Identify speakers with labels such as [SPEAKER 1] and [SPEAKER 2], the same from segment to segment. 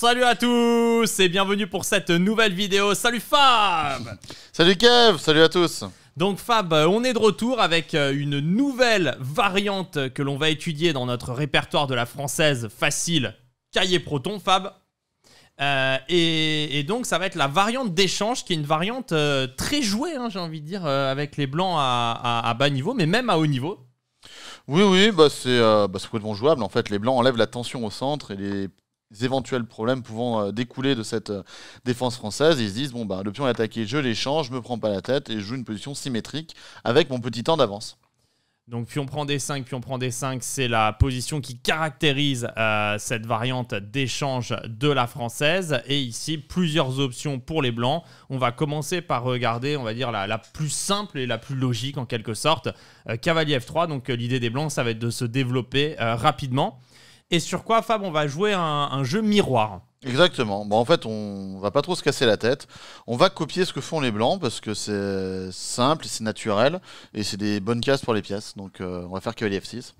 [SPEAKER 1] Salut à tous et bienvenue pour cette nouvelle vidéo. Salut Fab Salut Kev, salut à tous donc Fab, on est de retour avec euh, une nouvelle variante que l'on va étudier dans notre répertoire de la française facile, cahier proton, Fab. Euh, et, donc ça va être la variante d'échange qui est une variante euh, très jouée, hein, j'ai envie de dire, avec les blancs à, bas niveau, mais même à haut niveau.
[SPEAKER 2] Oui, oui, bah c'est euh, bah, complètement jouable. En fait, les blancs enlèvent la tension au centre et les éventuels problèmes pouvant euh, découler de cette euh, défense française. Ils se disent, bon, bah, le pion est attaqué, je l'échange, je me prends pas la tête et je joue une position symétrique avec mon petit temps d'avance.
[SPEAKER 1] Donc on prend D5, on prend D5, c'est la position qui caractérise euh, cette variante d'échange de la française. Et ici, plusieurs options pour les blancs. On va commencer par regarder, on va dire, la, plus simple et la plus logique en quelque sorte. cavalier F3, donc l'idée des blancs, ça va être de se développer rapidement et sur quoi, Fab, on va jouer un, jeu
[SPEAKER 2] miroir. Exactement. Bon, en fait, on va pas trop se casser la tête. On va copier ce que font les blancs parce que c'est simple, c'est naturel et c'est des bonnes cases pour les pièces. Donc, euh, on va faire cavalier F6.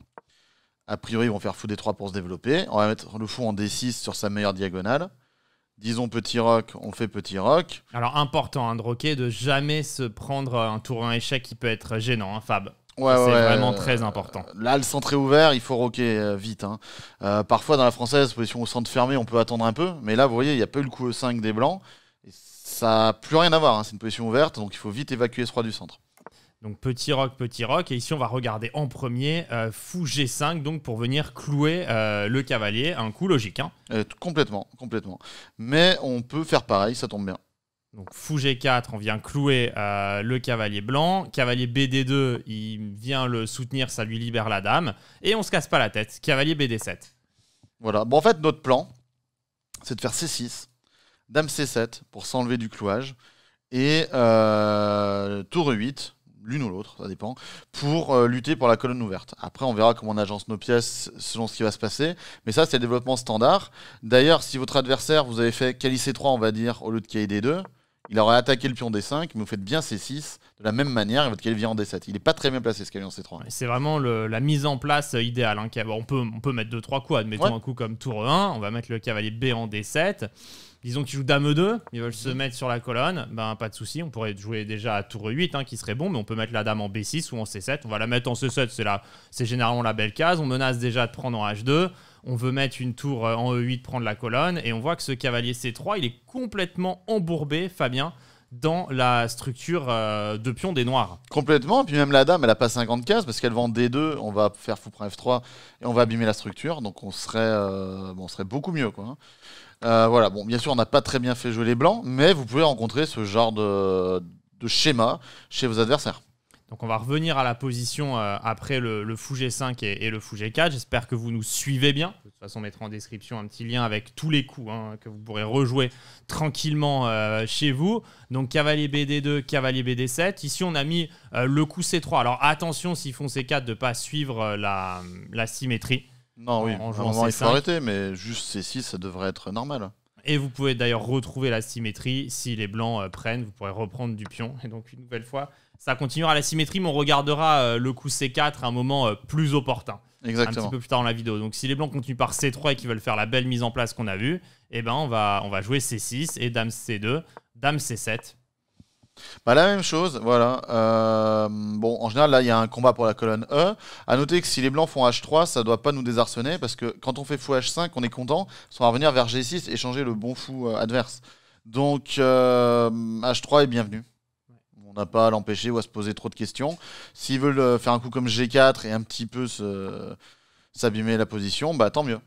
[SPEAKER 2] A priori, ils vont faire fou D3 pour se développer. On va mettre le fou en D6 sur sa meilleure diagonale. Disons petit rock, on fait petit rock.
[SPEAKER 1] Alors, important hein, de de jamais se prendre un tour un échec qui peut être gênant, hein, Fab c'est vraiment euh, très important.
[SPEAKER 2] Là, le centre est ouvert, il faut roquer euh, vite. Hein. Euh, parfois, dans la française, position au centre fermé, on peut attendre un peu. Mais là, vous voyez, il n'y a pas eu le coup e 5 des Blancs. ça n'a plus rien à voir. Hein. C'est une position ouverte, donc il faut vite évacuer ce roi du centre.
[SPEAKER 1] Donc petit rock, petit rock. Et ici, on va regarder en premier fou G5, donc pour venir clouer le cavalier. Un coup logique. Hein. complètement, complètement. Mais on peut faire pareil, ça tombe bien. Donc fou G4, on vient clouer euh, le cavalier blanc. Cavalier BD2, il vient le soutenir, ça lui libère la dame. Et on se casse pas la tête. Cavalier BD7. Voilà. Bon, en fait, notre plan,
[SPEAKER 2] c'est de faire C6, dame C7 pour s'enlever du clouage. Et euh, tour E8, l'une ou l'autre, ça dépend, pour euh, lutter pour la colonne ouverte. Après, on verra comment on agence nos pièces selon ce qui va se passer. Mais ça, c'est le développement standard. D'ailleurs, si votre adversaire, vous avez fait c 3 on va dire, au lieu de d 2 il aurait attaqué le pion D5, mais vous faites bien C6. De la même manière, et votre cavalier en D7. Il n'est pas très bien placé, ce cavalier en C3.
[SPEAKER 1] C'est vraiment la mise en place euh, idéale. Hein, on, peut, on peut mettre 2-3 coups. Admettons un coup comme tour 1. On va mettre le cavalier B en D7. Disons qu'ils joue dame 2, ils veulent se mhm. mettre sur la colonne, ben pas de souci, on pourrait jouer déjà à tour 8 hein, qui serait bon, mais on peut mettre la dame en B6 ou en C7, on va la mettre en C7, c'est généralement la belle case, on menace déjà de prendre en H2, on veut mettre une tour euh, en E8, prendre la colonne, et on voit que ce cavalier C3, il est complètement embourbé, Fabien, dans la structure euh, de pion des noirs.
[SPEAKER 2] Complètement, puis même la dame, elle a pas 50 cases parce qu'elle vend D2, on va faire fou F3 et on va abîmer la structure, donc on serait, euh, serait beaucoup mieux. Quoi. Hein. voilà, bon, bien sûr, on n'a pas très bien fait jouer les blancs, mais vous pouvez rencontrer ce genre de schéma chez vos adversaires.
[SPEAKER 1] Donc on va revenir à la position euh, après le, Fou G5 et, le Fou G4. J'espère que vous nous suivez bien. De toute façon, on mettra en description un petit lien avec tous les coups hein, que vous pourrez rejouer tranquillement euh, chez vous. Donc cavalier BD2, cavalier BD7. Ici, on a mis euh, le coup C3. Alors attention s'ils font C4 de ne pas suivre la, symétrie. Non, en, oui, en, il faut arrêter,
[SPEAKER 2] mais juste C6, ça devrait être
[SPEAKER 1] normal. Et vous pouvez d'ailleurs retrouver la symétrie. Si les blancs euh, prennent, vous pourrez reprendre du pion. Et donc, une nouvelle fois, ça continuera la symétrie, mais on regardera euh, le coup C4 à un moment euh, plus opportun. Exactement. Un petit peu plus tard dans la vidéo. Donc, si les blancs continuent par C3 et qu'ils veulent faire la belle mise en place qu'on a vue, eh ben, on va, on va jouer C6 et dame C2, dame C7
[SPEAKER 2] bah, la même chose, voilà. Euh, bon, en général, là, il y a un combat pour la colonne E. À noter que si les blancs font H3, ça doit pas nous désarçonner parce que quand on fait fou H5, on est content. On va revenir vers G6 et changer le bon fou euh, adverse. Donc, H3 euh, est bienvenu. On n'a pas à l'empêcher ou à se poser trop de questions. S'ils veulent faire un coup comme G4 et un petit peu
[SPEAKER 1] s'abîmer la position, bah tant mieux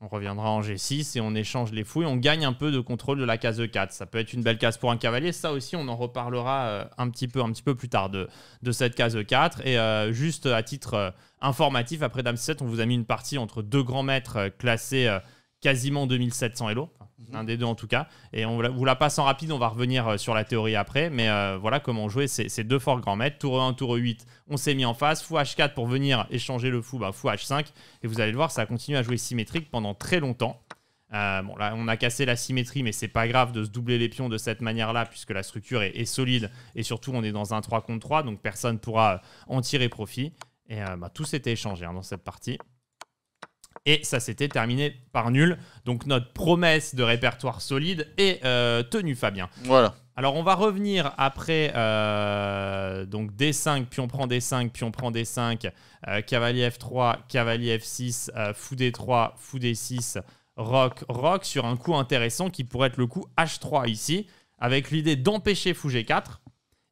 [SPEAKER 1] on reviendra en G6 et on échange les fouilles, on gagne un peu de contrôle de la case E4. Ça peut être une belle case pour un cavalier, ça aussi on en reparlera euh, un petit peu, un petit peu plus tard de, de cette case E4. Et euh, juste à titre euh, informatif, après Dame 7, on vous a mis une partie entre deux grands maîtres classés quasiment 2700 Elo, un des deux en tout cas. Et on vous la passe en rapide, on va revenir euh, sur la théorie après. Mais euh, voilà comment jouer ces, ces deux forts grands maîtres. Tour 1, tour 8, on s'est mis en face. Fou H4 pour venir échanger le fou, bah, fou H5. Et vous allez le voir, ça continue à jouer symétrique pendant très longtemps. Euh, bon, là, on a cassé la symétrie, mais c'est pas grave de se doubler les pions de cette manière-là, puisque la structure est, solide. Et surtout, on est dans un 3 contre 3, donc personne pourra en tirer profit. Et bah, tout s'était échangé hein, dans cette partie. Et ça s'était terminé par nul. Donc notre promesse de répertoire solide est euh, tenue, Fabien. Voilà. Alors on va revenir après euh, donc D5, puis on prend D5, puis on prend D5, euh, cavalier F3, cavalier F6, fou D3, fou D6, rock, rock, sur un coup intéressant qui pourrait être le coup H3 ici, avec l'idée d'empêcher fou G4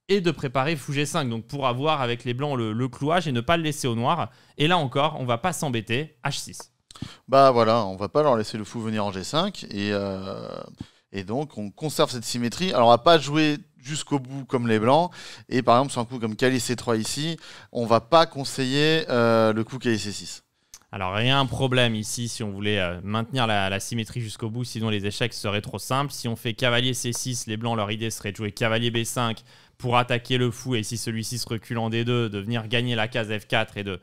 [SPEAKER 1] et de préparer fou G5, donc pour avoir avec les blancs le, le clouage et ne pas le laisser au noir. Et là encore, on va pas s'embêter, H6.
[SPEAKER 2] Bah voilà, on va pas leur laisser le fou venir en G5 et, euh, et donc on conserve cette symétrie. Alors on va pas jouer jusqu'au bout comme les blancs et par exemple sur un coup comme Cali C3 ici, on va pas conseiller euh, le coup Cali C6.
[SPEAKER 1] Alors rien de problème ici si on voulait euh, maintenir la, la symétrie jusqu'au bout, sinon les échecs seraient trop simples. Si on fait cavalier C6, les blancs leur idée serait de jouer cavalier B5 pour attaquer le fou et si celui-ci se recule en D2, de venir gagner la case F4 et de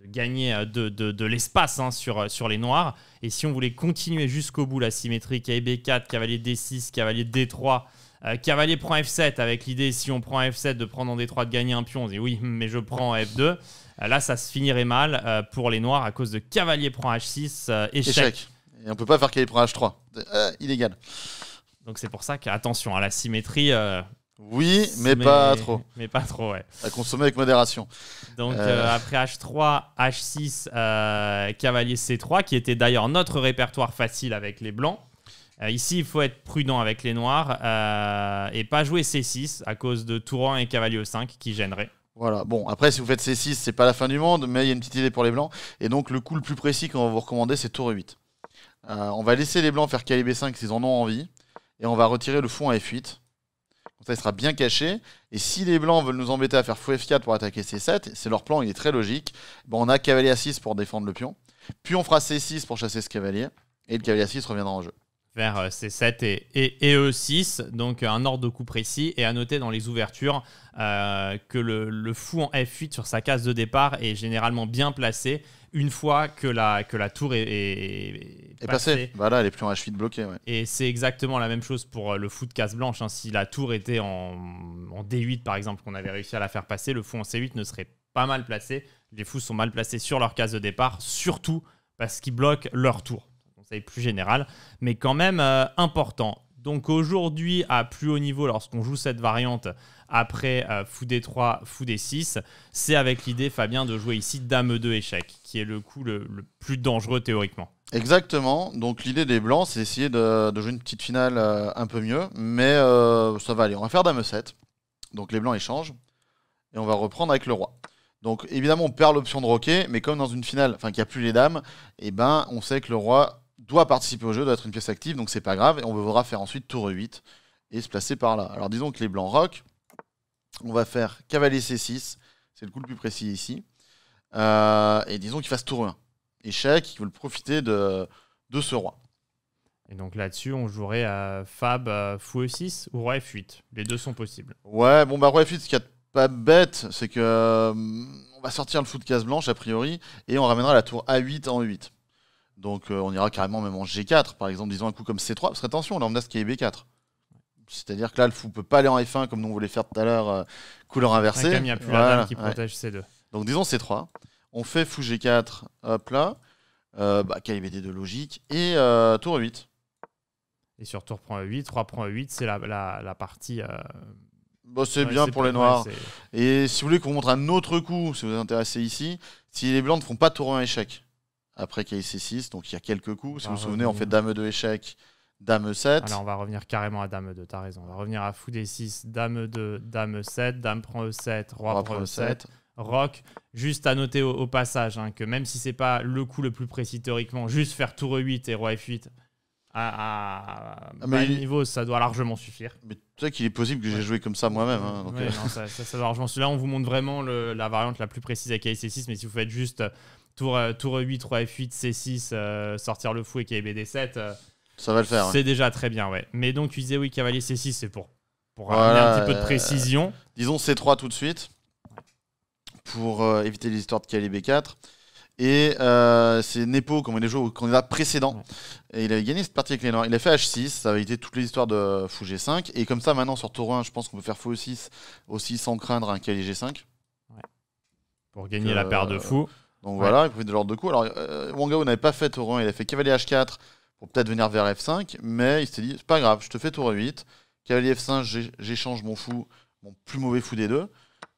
[SPEAKER 1] de gagner euh, de, de, de l'espace hein, sur, euh, sur les noirs. Et si on voulait continuer jusqu'au bout la symétrie, KB4, cavalier D6, cavalier D3, euh, cavalier prend F7 avec l'idée, si on prend F7, de prendre en D3, de gagner un pion, on dit oui, mais je prends F2. là, ça se finirait mal pour les noirs à cause de cavalier prend H6, échec. Et on peut pas faire cavalier prend H3, illégal. Donc c'est pour ça qu'attention à hein, la symétrie, oui, mais, pas trop. Mais pas trop, ouais.
[SPEAKER 2] À consommer avec modération. Donc euh. Euh,
[SPEAKER 1] après H3, H6, euh, cavalier C3, qui était d'ailleurs notre répertoire facile avec les blancs. ici, il faut être prudent avec les noirs et pas jouer C6 à cause de tour 1 et cavalier E5 qui gênerait
[SPEAKER 2] Voilà, bon, après, si vous faites C6, c'est pas la fin du monde, mais il y a une petite idée pour les blancs. Et donc, le coup le plus précis qu'on va vous recommander, c'est tour 8. on va laisser les blancs faire kb 5 s'ils en ont envie, et on va retirer le fond à F8 ça, sera bien caché. Et si les blancs veulent nous embêter à faire fou F4 pour attaquer C7, c'est leur plan, il est très logique. Bon, on a cavalier à 6 pour défendre le pion. Puis on fera C6 pour chasser ce cavalier. Et le cavalier à 6 reviendra en jeu.
[SPEAKER 1] Vers euh, C7 et, E6, e donc euh, un ordre de coup précis. Et à noter dans les ouvertures euh, que le, le fou en F8 sur sa case de départ est généralement bien placé une fois que la, que la tour est, passée.
[SPEAKER 2] Voilà, bah elle est plus en h 8
[SPEAKER 1] bloquée. Et c'est exactement la même chose pour euh, le fou de case blanche hein. Si la tour était en, D8, par exemple, qu'on avait réussi à la faire passer, le fou en C8 ne serait pas mal placé. Les fous sont mal placés sur leur case de départ, surtout parce qu'ils bloquent leur tour. Conseil plus général, mais quand même euh, important. Donc aujourd'hui, à plus haut niveau, lorsqu'on joue cette variante après euh, fou D3, fou D6, c'est avec l'idée, Fabien, de jouer ici dame 2 échec, qui est le coup le, plus dangereux théoriquement.
[SPEAKER 2] Exactement. Donc l'idée des blancs, c'est d'essayer de, jouer une petite finale euh, un peu mieux, mais euh, ça va aller. On va faire dame 7. Donc les blancs échangent et on va reprendre avec le roi. Donc évidemment, on perd l'option de roquer. mais comme dans une finale, enfin qu'il n'y a plus les dames, et eh ben on sait que le roi doit participer au jeu, doit être une pièce active, donc c'est pas grave. Et on voudra faire ensuite tour 8 et se placer par là. Alors disons que les blancs rock, on va faire cavalier C6, c'est le coup le plus précis ici. Euh, et disons qu'ils fassent tour 1. Échec, ils veulent profiter de, de ce roi. Et donc
[SPEAKER 1] là-dessus, on jouerait à Fab euh, Fou E6 ou Roi F8. Les deux sont possibles.
[SPEAKER 2] Ouais, bon bah Roi F8, ce qui n'est pas bête, c'est que euh, on va sortir le fou de case blanche a priori et on ramènera la tour A8 en E8. Donc euh, on ira carrément même en G4, par exemple, disons un coup comme C3, parce que attention, là on a ce qui est B4. C'est-à-dire que là, le fou peut pas aller en F1 comme nous on voulait faire tout à l'heure, euh, couleur inversée. il n'y a plus la qui protège C2. Donc disons C3, on fait fou G4, hop là, euh, bah, KBD de logique,
[SPEAKER 1] et euh, tour 8. Et sur tour prend 8, 3 prend 8, c'est la, la, partie... Bah, c'est bien pour les noirs.
[SPEAKER 2] et si vous voulez qu'on montre un autre coup, si vous êtes intéressé ici, si les blancs ne font pas tour 1 échec, après KC6. Donc il y a quelques coups. Si vous vous souvenez, on fait Dame 2 échec,
[SPEAKER 1] Dame 7. Alors on va revenir carrément à Dame 2, t'as raison. On va revenir à Fou des 6 Dame 2, Dame 7, Dame prend E7, Roi, prend E7. E e Rock, juste à noter au, passage hein, que même si c'est pas le coup le plus précis théoriquement, juste faire tour e 8 et roi F8 à, à, ah, niveau, ça doit largement suffire. Mais tu sais
[SPEAKER 2] qu'il est possible que j'ai joué comme ça moi-même. Hein, euh.
[SPEAKER 1] ça, ça, ça, largement. Là, on vous montre vraiment la variante la plus précise avec KC6, mais si vous faites juste tour, euh, tour 8, 3 F8, C6, sortir le fou et KBD7. Euh, ça va le faire. C'est déjà très bien, ouais. Mais donc, tu disais, oui, cavalier C6, c'est pour, pour un petit peu de euh, précision.
[SPEAKER 2] Disons C3 tout de suite, pour éviter les histoires de Cali B4. Et c'est Nepo, comme il est joué au candidat précédent. Et il avait gagné cette partie avec les Noirs. Il a fait H6, ça avait été toutes les histoires de Fou G5. Et comme ça, maintenant sur Tour 1, je pense qu'on peut faire Fou 6 e aussi sans craindre un Cali G5. Ouais.
[SPEAKER 1] Pour gagner la paire de fous. Donc voilà,
[SPEAKER 2] il profite de l'ordre de coup. Alors, euh, Wangao n'avait pas fait tour 1, il a fait cavalier H4 pour peut-être venir vers F5, mais il s'est dit, c'est pas grave, je te fais tour 8, cavalier F5, j'échange mon fou, mon plus mauvais fou des deux,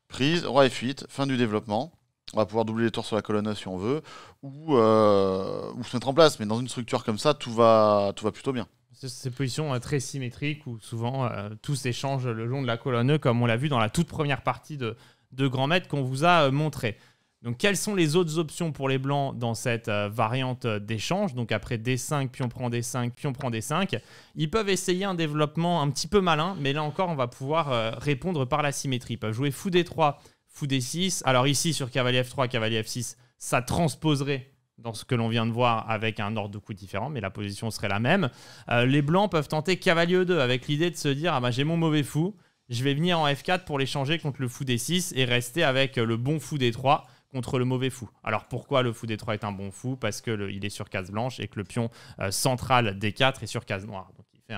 [SPEAKER 2] prise, roi F8, fin du développement. On va pouvoir doubler les tours sur la colonne si on veut, euh, ou, se mettre en place. Mais dans une structure comme ça, tout va, tout va plutôt bien
[SPEAKER 1] C'est positions position euh, très symétrique où souvent euh, tout s'échange le long de la colonne comme on l'a vu dans la toute première partie de, de Grand Maître qu'on vous a montré. Donc, quelles sont les autres options pour les blancs dans cette euh, variante euh, d'échange Donc, après D5, puis on prend D5, puis on prend D5. Ils peuvent essayer un développement un petit peu malin, mais là encore, on va pouvoir euh, répondre par la symétrie. Ils peuvent jouer fou D3, fou D6. Alors, ici, sur cavalier F3, cavalier F6, ça transposerait dans ce que l'on vient de voir avec un ordre de coup différent, mais la position serait la même. les blancs peuvent tenter cavalier 2 e avec l'idée de se dire Ah bah, j'ai mon mauvais fou. Je vais venir en F4 pour l'échanger contre le fou D6 et rester avec le bon fou D3 contre le mauvais fou. Alors pourquoi le fou d 3 est un bon fou Parce que il est sur case blanche et que le pion euh, central d 4 est sur case noire. Donc il fait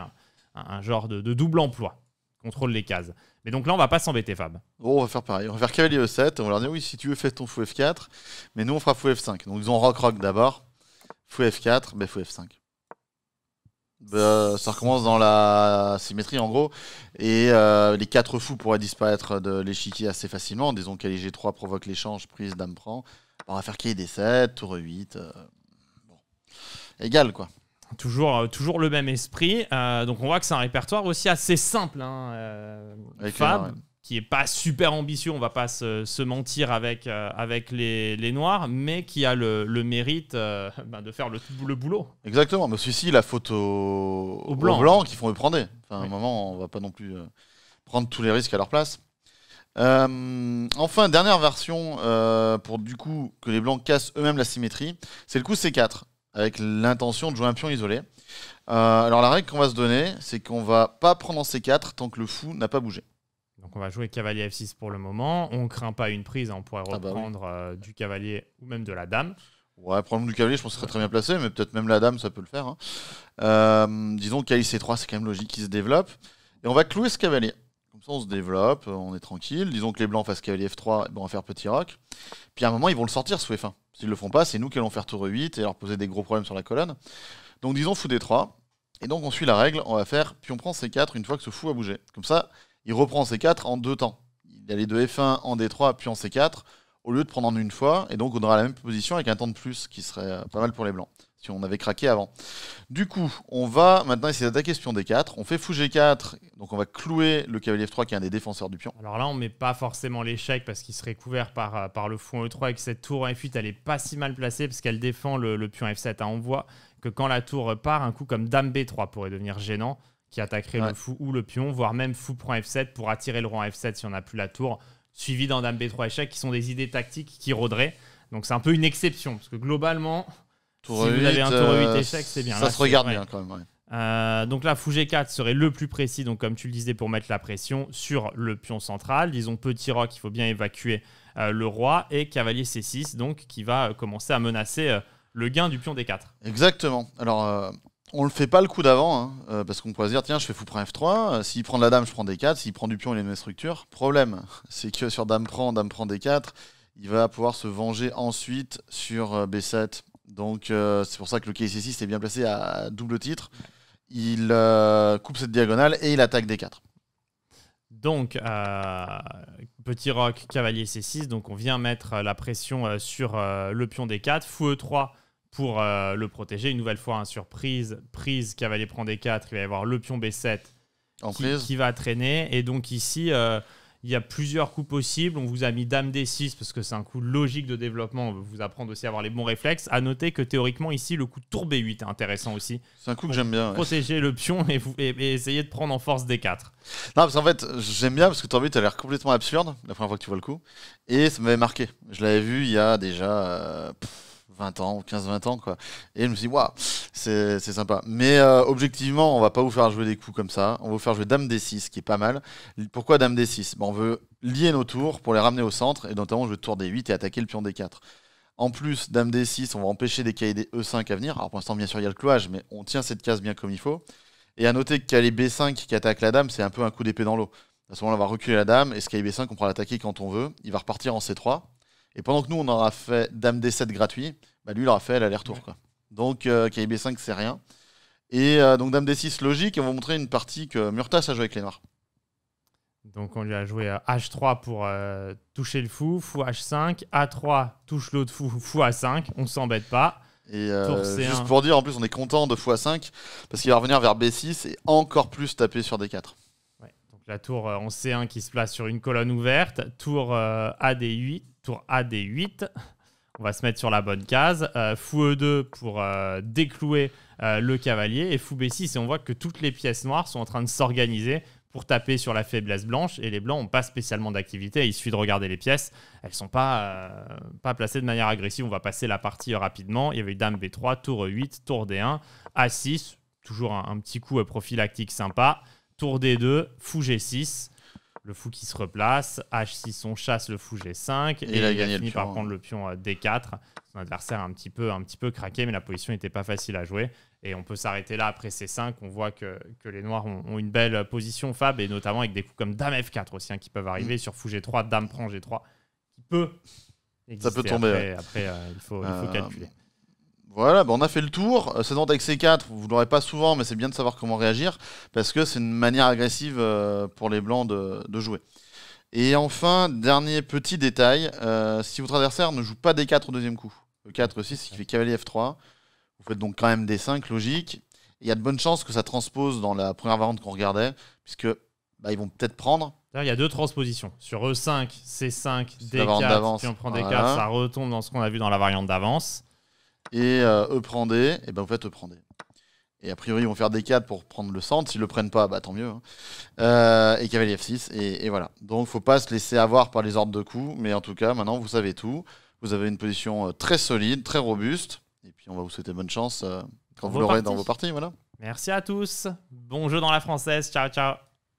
[SPEAKER 1] un, genre de, double emploi. Contrôle les cases. Mais donc là, on va pas s'embêter, Fab.
[SPEAKER 2] Oh, on va faire pareil. On va faire cavalier E7. On va leur dire oui, si tu veux, fais ton fou F4. Mais nous, on fera fou F5. Donc ils ont rock rock d'abord. Fou F4, mais ben fou F5. Bah, ça recommence dans la symétrie en gros. Et euh, les quatre fous pourraient disparaître de l'échiquier assez facilement. Disons les G3 provoque l'échange, prise, dame prend. On va faire qu'il des 7, tour 8. Euh, bon. Égal quoi.
[SPEAKER 1] Toujours, euh, toujours le même esprit. donc on voit que c'est un répertoire aussi assez simple. Hein, Fab, qui est pas super ambitieux, on va pas se, mentir avec, euh, avec les, Noirs, mais qui a le, mérite euh, ben, de faire le, le, boulot.
[SPEAKER 2] Exactement, mais celui-ci, la photo au blanc, aux blancs qui font le prendre. Enfin, à un moment, on va pas non plus euh, prendre tous les risques à leur place. enfin, dernière version pour du coup que les blancs cassent eux-mêmes la symétrie, c'est le coup C4, avec l'intention de jouer un pion isolé. alors la règle qu'on va se donner, c'est qu'on va pas prendre en C4 tant que le fou n'a pas bougé.
[SPEAKER 1] Donc on va jouer cavalier f6 pour le moment. On craint pas une prise, hein. on pourrait ah bah reprendre euh, du cavalier ou même de la dame.
[SPEAKER 2] Ouais, prendre du cavalier, je pense que ce serait très bien placé, mais peut-être même la dame, ça peut le faire. Hein. Euh, disons que c3, c'est quand même logique qu'il se développe. Et on va clouer ce cavalier. Comme ça, on se développe, euh, on est tranquille. Disons que les blancs fassent cavalier f3, Bon, on va faire petit rock. Puis à un moment, ils vont le sortir sous f1. Hein. S'ils le font pas, c'est nous qui allons faire tour 8 et leur poser des gros problèmes sur la colonne. Donc disons fou d3. Et donc on suit la règle, on va faire, puis on prend c4 une fois que ce fou a bougé. Comme ça, il reprend C4 en deux temps. Il allait de F1 en D3 puis en C4 au lieu de prendre en une fois. Et donc on aura la même position avec un temps de plus qui serait pas mal pour les blancs si on avait craqué avant. Du coup, on va maintenant essayer d'attaquer ce pion D4. On fait fou G4, donc on va clouer le cavalier F3 qui est un des défenseurs du pion.
[SPEAKER 1] Alors là, on met pas forcément l'échec parce qu'il serait couvert par, euh, par le en E3 et que cette tour en F8, elle est pas si mal placée parce qu'elle défend le, pion F7. On voit que quand la tour part, un coup comme Dame B3 pourrait devenir gênant qui attaquerait le fou ou le pion, voire même fou prend F7 pour attirer le roi en F7 si on n'a plus la tour, suivi d'un dame B3 échec, qui sont des idées tactiques qui rôderaient. Donc c'est un peu une exception, parce que globalement, si vous avez un tour 8 euh, échec, c'est bien. Ça se regarde bien quand même. Euh, donc là, fou G4 serait le plus précis, donc comme tu le disais, pour mettre la pression sur le pion central. Disons petit roc, il faut bien évacuer euh, le roi. Et cavalier C6, donc qui va commencer à menacer le gain du pion D4.
[SPEAKER 2] Exactement. Alors, on le fait pas le coup d'avant, hein, euh, parce qu'on pourrait se dire, tiens, je fais fou prend F3, euh, s'il prend de la dame, je prends D4, s'il prend du pion, il a une structure. Problème, c'est que sur dame prend, dame prend D4, il va pouvoir se venger ensuite sur euh, B7. Donc c'est pour ça que le KC6 est bien placé à double titre. Il coupe cette diagonale et il attaque D4.
[SPEAKER 1] Donc, petit Rock, cavalier C6, donc on vient mettre la pression sur le pion D4, fou E3 pour euh, le protéger. Une nouvelle fois, un hein, surprise prise, cavalier prend d 4, il va y avoir le pion B7 en qui, qui, va traîner. Et donc ici, euh, il y a plusieurs coups possibles. On vous a mis dame D6 parce que c'est un coup logique de développement. On veut vous apprendre aussi à avoir les bons réflexes. À noter que théoriquement, ici, le coup tour B8 est intéressant aussi. C'est un coup que j'aime bien. Protéger le pion et, essayer de prendre en force D4. Non,
[SPEAKER 2] parce qu'en fait, j'aime bien parce que B8 a l'air complètement absurde la première fois que tu vois le coup. Et ça m'avait marqué. Je l'avais vu il y a déjà. Euh, 20 ans, 15-20 ans, quoi. Et je me suis dit, waouh, c'est sympa. Mais euh, objectivement, on va pas vous faire jouer des coups comme ça. On va vous faire jouer Dame D6, qui est pas mal. Pourquoi Dame D6 On veut lier nos tours pour les ramener au centre, et notamment, je tour D8 et attaquer le pion D4. En plus, Dame D6, on va empêcher des cahiers E5 à venir. Alors pour l'instant, bien sûr, il y a le cloage, mais on tient cette case bien comme il faut. Et à noter que les B5 qui attaque la dame, c'est un peu un coup d'épée dans l'eau. À ce moment-là, on va reculer la dame, et ce B5, on pourra l'attaquer quand on veut. Il va repartir en C3. Et pendant que nous, on aura fait Dame D7 gratuit, bah, lui, il aura fait l'aller-retour. quoi. Donc, kb euh, 5 c'est rien. Et euh, donc, Dame D6, logique. on va montrer une partie que Murtas a joué avec les noirs.
[SPEAKER 1] Donc on lui a joué H3 euh, pour toucher le fou, fou H5, A3 touche l'autre fou, fou A5, on s'embête pas. Et juste
[SPEAKER 2] pour dire, en plus on est content de fou A5 parce qu'il va revenir vers B6 et encore plus taper sur D4.
[SPEAKER 1] Donc la tour en C1 qui se place sur une colonne ouverte, tour AD8, tour AD8, on va se mettre sur la bonne case. Euh, fou E2 pour euh, déclouer euh, le cavalier et fou B6. Et on voit que toutes les pièces noires sont en train de s'organiser pour taper sur la faiblesse blanche. Et les blancs n'ont pas spécialement d'activité. Il suffit de regarder les pièces. Elles ne sont pas, placées de manière agressive. On va passer la partie rapidement. Il y avait dame B3, tour E8, tour D1, A6. Toujours un, un petit coup prophylactique sympa. Tour D2, fou G6. Le fou qui se replace, H6 on chasse le fou G5 et, il a, gagné par prendre hein. le pion euh, D4. Son adversaire un petit peu, un petit peu craqué, mais la position n'était pas facile à jouer. Et on peut s'arrêter là après C5. On voit que, les Noirs ont, une belle position Fab et notamment avec des coups comme Dame F4 aussi hein, qui peuvent arriver mm. sur fou G3, Dame prend G3 qui peut. Ça peut tomber. Après, euh, il faut euh, calculer.
[SPEAKER 2] Voilà, bah, on a fait le tour. c'est euh, donc avec C4, vous ne l'aurez pas souvent, mais c'est bien de savoir comment réagir, parce que c'est une manière agressive euh, pour les blancs de, jouer. Et enfin, dernier petit détail, euh, si votre adversaire ne joue pas D4 au deuxième coup, e 4 6 qui fait cavalier F3, vous faites donc quand même D5, logique. Il y a de bonnes chances que ça transpose dans la première variante qu'on regardait, puisque bah, ils vont peut-être prendre.
[SPEAKER 1] Il y a deux transpositions. Sur E5, C5, D4, si on prend D4, ça
[SPEAKER 2] retombe dans ce qu'on a vu dans la variante d'avance et euh, E prend D, et ben vous faites E prend D. Et a priori, ils vont faire des 4 pour prendre le centre. S'ils le prennent pas, bah tant mieux. Hein. Euh, et cavalier F6, et, voilà. Donc faut pas se laisser avoir par les ordres de coups, mais en tout cas, maintenant vous savez tout. Vous avez une position euh, très solide, très robuste, et puis on va vous souhaiter bonne chance euh, quand vous l'aurez dans vos parties,
[SPEAKER 1] voilà. Merci à tous. Bon jeu dans la française. Ciao, ciao.